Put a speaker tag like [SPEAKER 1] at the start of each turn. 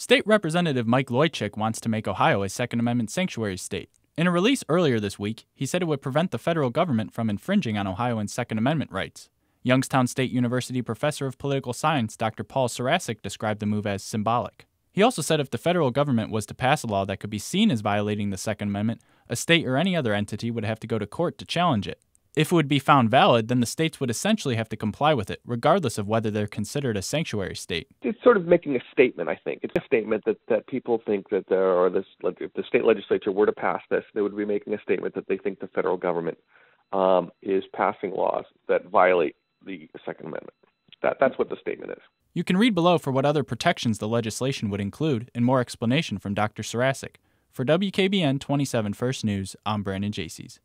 [SPEAKER 1] State Representative Mike Loychik wants to make Ohio a Second Amendment sanctuary state. In a release earlier this week, he said it would prevent the federal government from infringing on Ohioans' Second Amendment rights. Youngstown State University professor of political science Dr. Paul Sarasic described the move as symbolic. He also said if the federal government was to pass a law that could be seen as violating the Second Amendment, a state or any other entity would have to go to court to challenge it. If it would be found valid, then the states would essentially have to comply with it, regardless of whether they're considered a sanctuary state.
[SPEAKER 2] It's sort of making a statement, I think. It's a statement that, that people think that there are this, if the state legislature were to pass this, they would be making a statement that they think the federal government um, is passing laws that violate the Second Amendment. That, that's what the statement is.
[SPEAKER 1] You can read below for what other protections the legislation would include and more explanation from Dr. Sarasic. For WKBN 27 First News, I'm Brandon Jacies.